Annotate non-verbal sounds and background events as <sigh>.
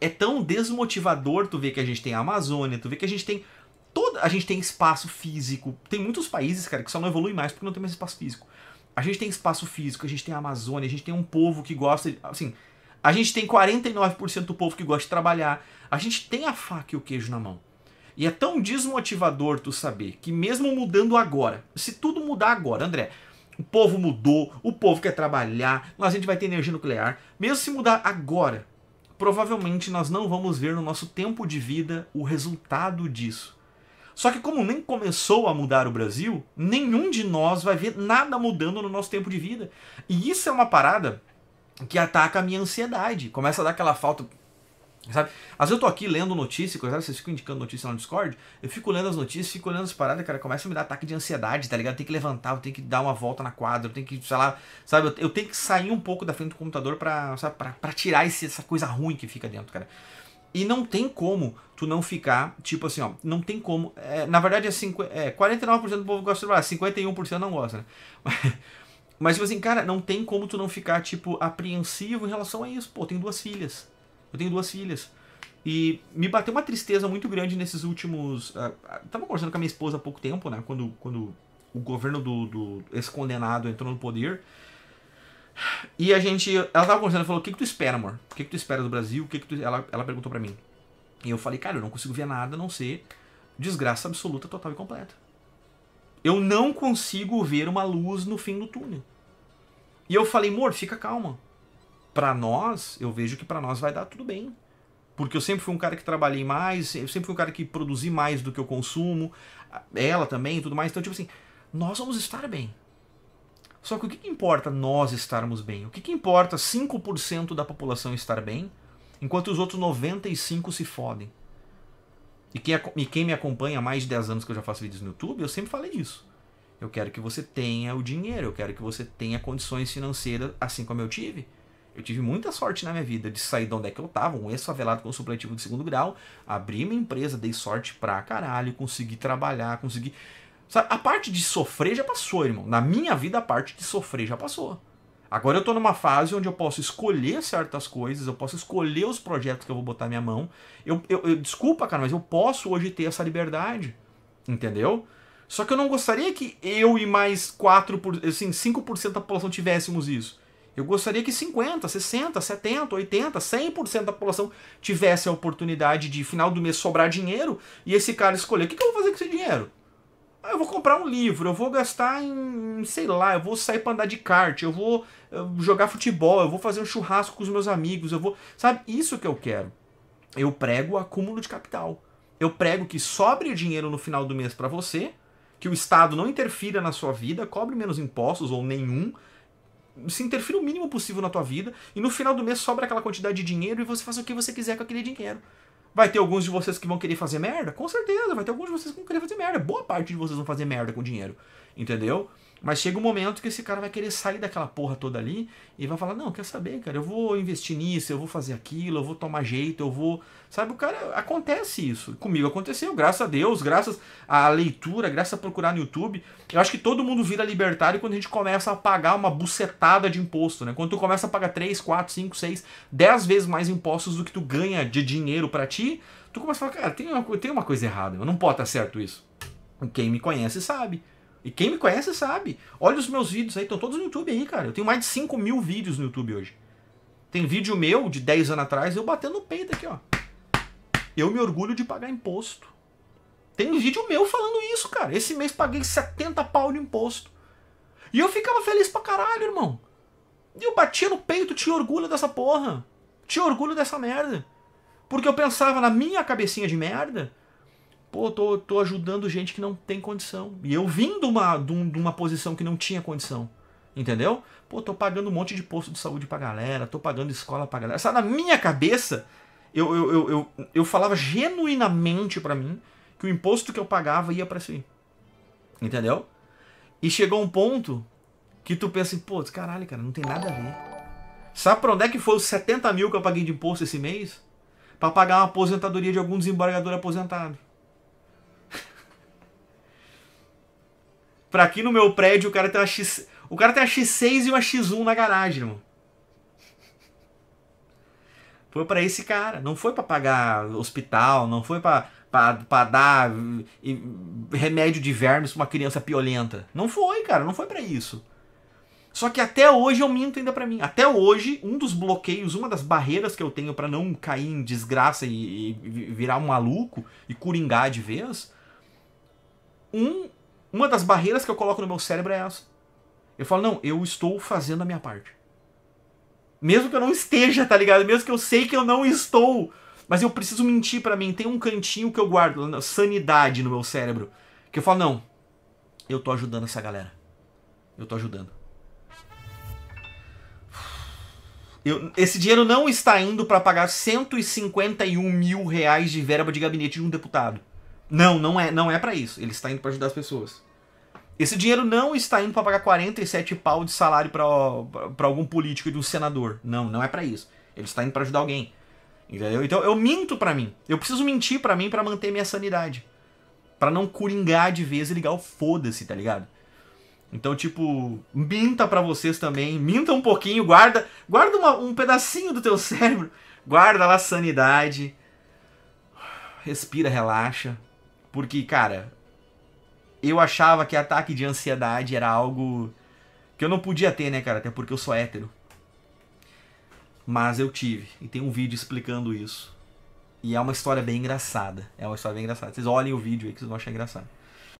é tão desmotivador tu ver que a gente tem a Amazônia, tu ver que a gente tem toda, a gente tem espaço físico. Tem muitos países, cara, que só não evoluem mais porque não tem mais espaço físico. A gente tem espaço físico, a gente tem a Amazônia, a gente tem um povo que gosta, de, assim, a gente tem 49% do povo que gosta de trabalhar. A gente tem a faca e o queijo na mão. E é tão desmotivador tu saber que mesmo mudando agora, se tudo mudar agora, André, o povo mudou, o povo quer trabalhar, a gente vai ter energia nuclear, mesmo se mudar agora, provavelmente nós não vamos ver no nosso tempo de vida o resultado disso. Só que como nem começou a mudar o Brasil, nenhum de nós vai ver nada mudando no nosso tempo de vida. E isso é uma parada que ataca a minha ansiedade. Começa a dar aquela falta, Sabe? Às vezes eu tô aqui lendo notícia, coisa, vocês ficam indicando notícia lá no Discord, eu fico lendo as notícias, fico olhando as paradas, cara, começa a me dar ataque de ansiedade, tá ligado? Tem que levantar, eu tenho que dar uma volta na quadra, eu tenho que, sei lá, sabe? Eu, tenho que sair um pouco da frente do computador pra, sabe, pra, pra tirar esse, essa coisa ruim que fica dentro, cara. E não tem como tu não ficar, tipo assim, ó, não tem como. É, na verdade, é, cinco, é 49% do povo gosta de trabalhar, 51% não gosta, né? Mas, <laughs> mas, tipo assim, cara, não tem como tu não ficar, tipo, apreensivo em relação a isso. Pô, tem duas filhas eu tenho duas filhas. E me bateu uma tristeza muito grande nesses últimos. Uh, tava conversando com a minha esposa há pouco tempo, né? Quando, quando o governo do, do. Esse condenado entrou no poder. E a gente. Ela tava conversando e falou: O que, que tu espera, amor? O que, que tu espera do Brasil? O que, que tu. Ela, ela perguntou para mim. E eu falei: Cara, eu não consigo ver nada a não ser desgraça absoluta, total e completa. Eu não consigo ver uma luz no fim do túnel. E eu falei: Amor, fica calma para nós, eu vejo que para nós vai dar tudo bem. Porque eu sempre fui um cara que trabalhei mais, eu sempre fui um cara que produzi mais do que eu consumo, ela também tudo mais. Então, tipo assim, nós vamos estar bem. Só que o que, que importa nós estarmos bem? O que, que importa 5% da população estar bem, enquanto os outros 95% se fodem? E quem, e quem me acompanha há mais de 10 anos que eu já faço vídeos no YouTube, eu sempre falei isso. Eu quero que você tenha o dinheiro, eu quero que você tenha condições financeiras assim como eu tive eu tive muita sorte na minha vida de sair de onde é que eu tava, um ex-favelado com supletivo de segundo grau, abri minha empresa, dei sorte pra caralho, consegui trabalhar, consegui. Sabe, a parte de sofrer já passou, irmão. Na minha vida, a parte de sofrer já passou. Agora eu tô numa fase onde eu posso escolher certas coisas, eu posso escolher os projetos que eu vou botar minha mão. Eu, eu, eu desculpa, cara, mas eu posso hoje ter essa liberdade. Entendeu? Só que eu não gostaria que eu e mais 4%, assim, 5% da população tivéssemos isso. Eu gostaria que 50, 60, 70, 80, 100% da população tivesse a oportunidade de final do mês sobrar dinheiro e esse cara escolher o que, que, eu vou fazer com esse dinheiro. Ah, eu vou comprar um livro, eu vou gastar em, sei lá, eu vou sair para andar de kart, eu vou jogar futebol, eu vou fazer um churrasco com os meus amigos, eu vou, sabe? Isso que eu quero. Eu prego o acúmulo de capital. Eu prego que sobre dinheiro no final do mês para você, que o Estado não interfira na sua vida, cobre menos impostos ou nenhum, se interfira o mínimo possível na tua vida e no final do mês sobra aquela quantidade de dinheiro e você faz o que você quiser com aquele dinheiro. Vai ter alguns de vocês que vão querer fazer merda? Com certeza, vai ter alguns de vocês que vão querer fazer merda. Boa parte de vocês vão fazer merda com dinheiro. Entendeu? Mas chega um momento que esse cara vai querer sair daquela porra toda ali e vai falar: Não, quer saber, cara, eu vou investir nisso, eu vou fazer aquilo, eu vou tomar jeito, eu vou. Sabe, o cara. Acontece isso. Comigo aconteceu, graças a Deus, graças à leitura, graças a procurar no YouTube. Eu acho que todo mundo vira libertário quando a gente começa a pagar uma bucetada de imposto, né? Quando tu começa a pagar 3, 4, 5, 6, 10 vezes mais impostos do que tu ganha de dinheiro para ti, tu começa a falar: Cara, tem uma, tem uma coisa errada, eu não pode estar certo isso. Quem me conhece sabe. E quem me conhece sabe. Olha os meus vídeos aí, estão todos no YouTube aí, cara. Eu tenho mais de 5 mil vídeos no YouTube hoje. Tem vídeo meu de 10 anos atrás, eu batendo no peito aqui, ó. Eu me orgulho de pagar imposto. Tem vídeo meu falando isso, cara. Esse mês paguei 70 pau de imposto. E eu ficava feliz pra caralho, irmão. E eu batia no peito, tinha orgulho dessa porra. Tinha orgulho dessa merda. Porque eu pensava na minha cabecinha de merda pô, tô, tô ajudando gente que não tem condição. E eu vim de uma, de, um, de uma posição que não tinha condição. Entendeu? Pô, tô pagando um monte de posto de saúde pra galera, tô pagando escola pra galera. Sabe, na minha cabeça, eu, eu, eu, eu, eu falava genuinamente para mim que o imposto que eu pagava ia para si. Entendeu? E chegou um ponto que tu pensa assim, pô, caralho, cara, não tem nada a ver. Sabe pra onde é que foi os 70 mil que eu paguei de imposto esse mês? para pagar uma aposentadoria de algum desembargador aposentado. Pra aqui no meu prédio, o cara tem uma X... O cara tem a X6 e uma X1 na garagem, irmão. Foi para esse cara. Não foi para pagar hospital, não foi para dar remédio de vermes pra uma criança piolenta. Não foi, cara, não foi para isso. Só que até hoje eu minto ainda para mim. Até hoje, um dos bloqueios, uma das barreiras que eu tenho para não cair em desgraça e, e virar um maluco e curingar de vez, um uma das barreiras que eu coloco no meu cérebro é essa. Eu falo, não, eu estou fazendo a minha parte. Mesmo que eu não esteja, tá ligado? Mesmo que eu sei que eu não estou. Mas eu preciso mentir para mim. Tem um cantinho que eu guardo, sanidade no meu cérebro. Que eu falo, não, eu tô ajudando essa galera. Eu tô ajudando. Eu, esse dinheiro não está indo para pagar 151 mil reais de verba de gabinete de um deputado. Não, não é, não é para isso. Ele está indo para ajudar as pessoas. Esse dinheiro não está indo para pagar 47 pau de salário para algum político e de um senador. Não, não é para isso. Ele está indo para ajudar alguém. Entendeu? Então eu minto para mim. Eu preciso mentir para mim para manter minha sanidade. para não curingar de vez e ligar o foda-se, tá ligado? Então, tipo, minta para vocês também. Minta um pouquinho, guarda, guarda uma, um pedacinho do teu cérebro. Guarda lá sanidade. Respira, relaxa. Porque, cara, eu achava que ataque de ansiedade era algo que eu não podia ter, né, cara? Até porque eu sou hétero. Mas eu tive. E tem um vídeo explicando isso. E é uma história bem engraçada. É uma história bem engraçada. Vocês olhem o vídeo aí que vocês vão achar engraçado.